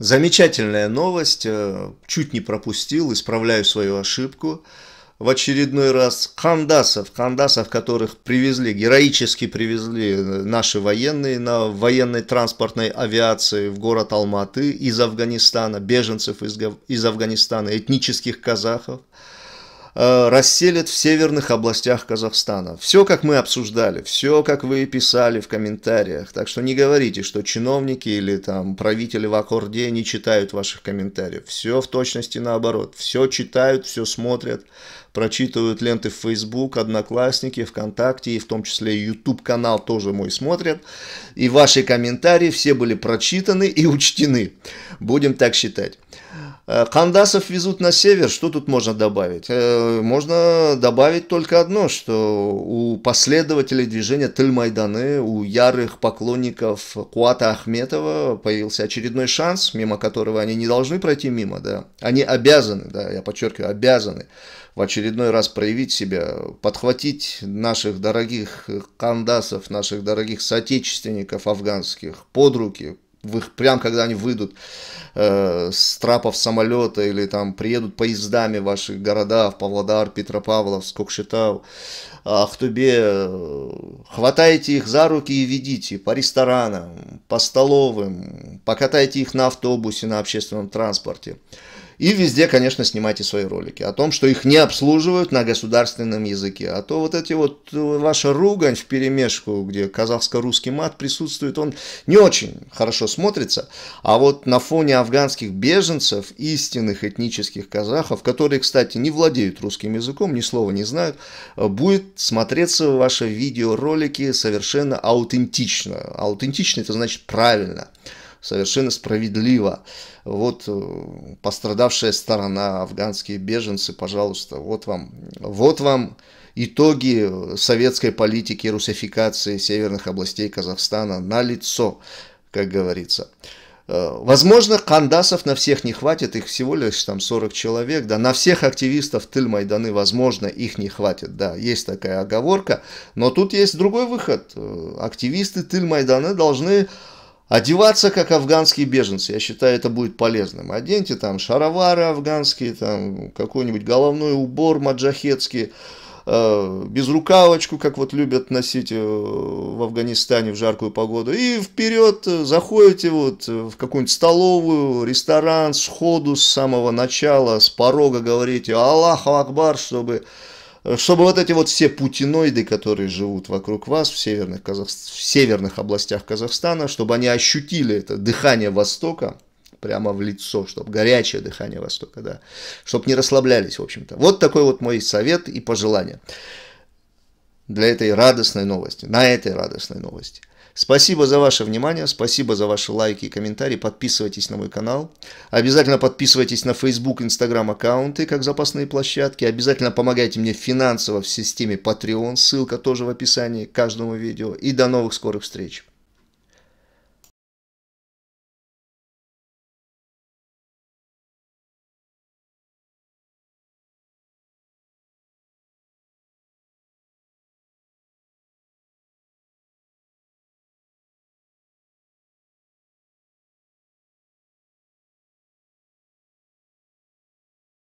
Замечательная новость, э, чуть не пропустил, исправляю свою ошибку. В очередной раз хандасов, хандасов, которых привезли, героически привезли э, наши военные на военной транспортной авиации в город Алматы из Афганистана, беженцев из, из Афганистана, этнических казахов – Э, расселят в северных областях Казахстана. Все, как мы обсуждали, все, как вы писали в комментариях. Так что не говорите, что чиновники или там правители в Аккорде не читают ваших комментариев. Все в точности наоборот. Все читают, все смотрят, прочитывают ленты в Facebook, Одноклассники, ВКонтакте и в том числе YouTube-канал тоже мой смотрят. И ваши комментарии все были прочитаны и учтены. Будем так считать. Э, кандасов везут на север, что тут можно добавить? Э, можно добавить только одно, что у последователей движения Тыльмайданы, у ярых поклонников Куата Ахметова появился очередной шанс, мимо которого они не должны пройти мимо, да. Они обязаны, да, я подчеркиваю, обязаны в очередной раз проявить себя, подхватить наших дорогих кандасов, наших дорогих соотечественников афганских под руки, в их, прям когда они выйдут э, с трапов самолета или там приедут поездами в ваши города, в Павлодар, Петропавловск, Кокшетау, Ахтубе, э, хватайте их за руки и ведите по ресторанам, по столовым, покатайте их на автобусе, на общественном транспорте. И везде, конечно, снимайте свои ролики о том, что их не обслуживают на государственном языке. А то вот эти вот э, ваша ругань в перемешку, где казахско-русский мат присутствует, он не очень хорошо смотрится. А вот на фоне афганских беженцев, истинных этнических казахов, которые, кстати, не владеют русским языком, ни слова не знают, э, будет смотреться ваши видеоролики совершенно аутентично. Аутентично это значит правильно совершенно справедливо. Вот э, пострадавшая сторона, афганские беженцы, пожалуйста, вот вам, вот вам итоги э, советской политики русификации северных областей Казахстана на лицо, как говорится. Э, возможно, кандасов на всех не хватит, их всего лишь там 40 человек, да, на всех активистов Тыль-Майданы, возможно, их не хватит, да, есть такая оговорка, но тут есть другой выход, активисты Тыль-Майданы должны Одеваться, как афганские беженцы, я считаю, это будет полезным. Оденьте там шаровары афганские, там какой-нибудь головной убор маджахетский, э, безрукавочку, как вот любят носить э, в Афганистане в жаркую погоду. И вперед э, заходите вот э, в какую-нибудь столовую, ресторан, сходу с самого начала, с порога говорите «Аллаху Акбар», чтобы Э, чтобы вот эти вот все путиноиды, которые живут вокруг вас в северных, Казах... в северных областях Казахстана, чтобы они ощутили это дыхание Востока прямо в лицо, чтобы горячее дыхание Востока, да, чтобы не расслаблялись, в общем-то. Вот такой вот мой совет и пожелание для этой радостной новости, на этой радостной новости. Спасибо за ваше внимание, спасибо за ваши лайки и комментарии. Подписывайтесь на мой канал. Обязательно подписывайтесь на Facebook, Instagram аккаунты, как запасные площадки. Обязательно помогайте мне финансово в системе Patreon. Ссылка тоже в описании к каждому видео. И до новых скорых встреч.